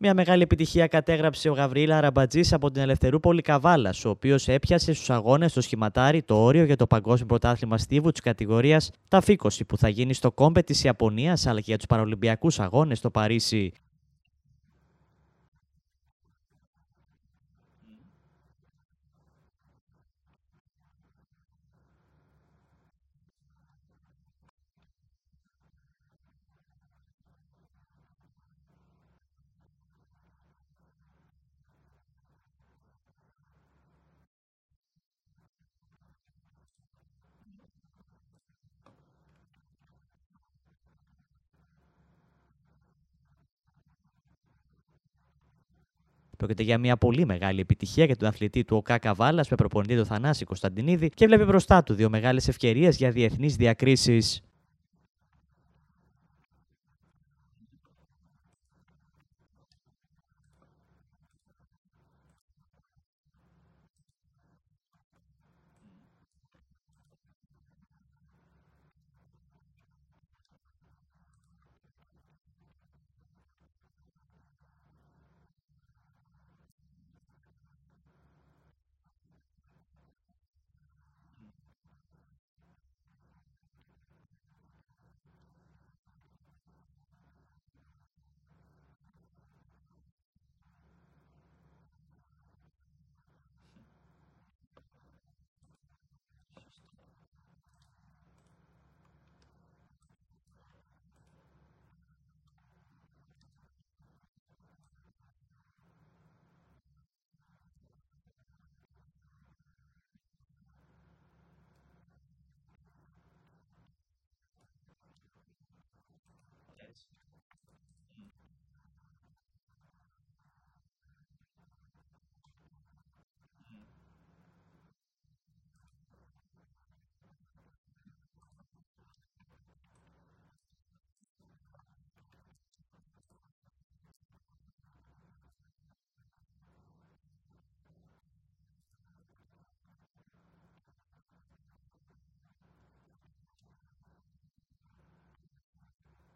Μια μεγάλη επιτυχία κατέγραψε ο Γαβρίλα Αραμπατζή από την Ελευθερούπολη Καβάλας, ο οποίος έπιασε στους αγώνες στο σχηματάρι το όριο για το Παγκόσμιο Πρωτάθλημα Στίβου της κατηγορίας Τα που θα γίνει στο κόμπε της Ιαπωνίας αλλά και για τους Παραλυμπιακούς Αγώνες στο Παρίσι. Πρόκειται για μια πολύ μεγάλη επιτυχία για τον αθλητή του ΟΚΑ Καβάλας με προπονητή του Θανάση Κωνσταντινίδη και βλέπει μπροστά του δύο μεγάλες ευκαιρίες για διεθνείς διακρίσεις.